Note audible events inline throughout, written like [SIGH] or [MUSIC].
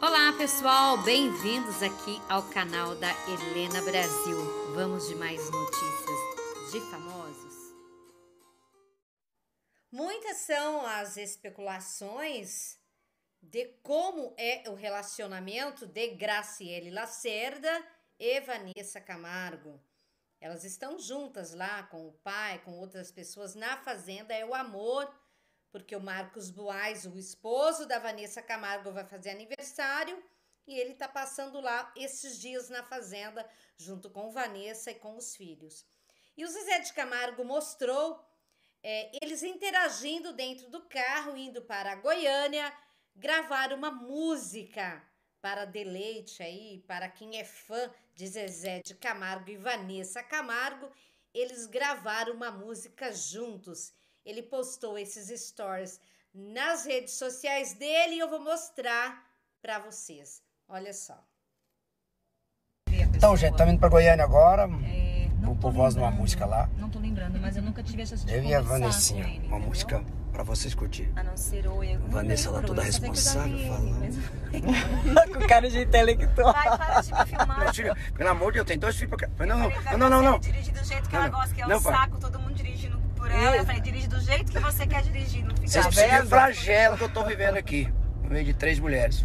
Olá pessoal, bem-vindos aqui ao canal da Helena Brasil. Vamos de mais notícias de famosos. Muitas são as especulações de como é o relacionamento de Graciele Lacerda e Vanessa Camargo. Elas estão juntas lá com o pai, com outras pessoas na fazenda, é o amor porque o Marcos Boas, o esposo da Vanessa Camargo, vai fazer aniversário e ele está passando lá esses dias na fazenda, junto com Vanessa e com os filhos. E o Zezé de Camargo mostrou é, eles interagindo dentro do carro, indo para Goiânia, gravar uma música para deleite aí, para quem é fã de Zezé de Camargo e Vanessa Camargo, eles gravaram uma música juntos. Ele postou esses stories nas redes sociais dele e eu vou mostrar para vocês. Olha só. Então, gente, tá indo para Goiânia agora. É, vou pôr voz numa música lá. Não tô lembrando, mas eu nunca tive essa chance Eu e a Vanessinha, ele, uma música para vocês curtir. A não ser eu. É eu Vanessa lá toda responsável falando. Com cara de intelectual. Vai, para de me filmar. pelo amor de Deus, tem dois filhos pra cá. Não, não, não, não. não, não. Dirigir do jeito que não, ela gosta, que é um saco é. eu falei, dirige do jeito que você quer dirigir. Não fica Vocês precisam ver flagelo que eu tô vivendo aqui, no meio de três mulheres.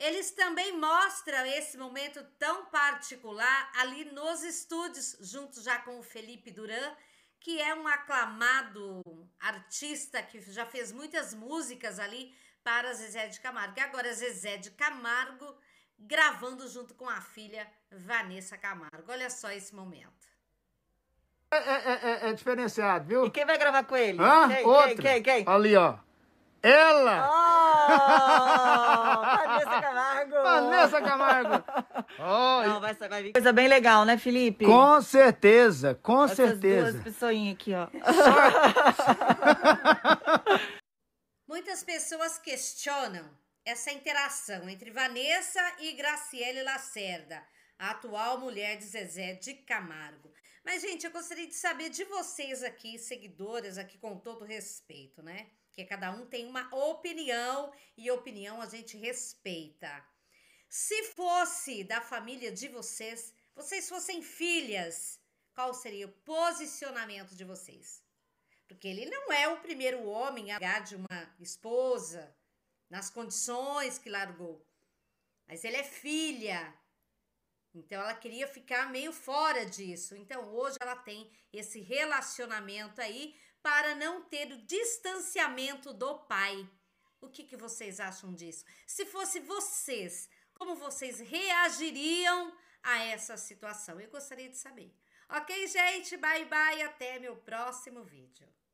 Eles também mostram esse momento tão particular ali nos estúdios, junto já com o Felipe Duran, que é um aclamado artista que já fez muitas músicas ali para Zezé de Camargo. E agora Zezé de Camargo gravando junto com a filha Vanessa Camargo. Olha só esse momento. É, é, é, é, é diferenciado, viu? E quem vai gravar com ele? Hã? Quem, Outro. Quem, quem, quem? Ali, ó. Ela! Oh, Vanessa Camargo! Vanessa Camargo! Oh, [LAUGHS] Não, vai, vai vir coisa bem legal, né, Felipe? Com certeza, com Essas certeza. duas pessoinhas aqui, ó. [LAUGHS] Muitas pessoas questionam essa interação entre Vanessa e Graciele Lacerda a atual mulher de Zezé de Camargo. Mas, gente, eu gostaria de saber de vocês aqui, seguidoras, aqui com todo respeito, né? Que cada um tem uma opinião e opinião a gente respeita. Se fosse da família de vocês, vocês fossem filhas, qual seria o posicionamento de vocês? Porque ele não é o primeiro homem a dar de uma esposa nas condições que largou. Mas ele é filha então ela queria ficar meio fora disso. Então hoje ela tem esse relacionamento aí para não ter o distanciamento do pai. O que, que vocês acham disso? Se fosse vocês, como vocês reagiriam a essa situação? Eu gostaria de saber. Ok, gente? Bye bye. Até meu próximo vídeo.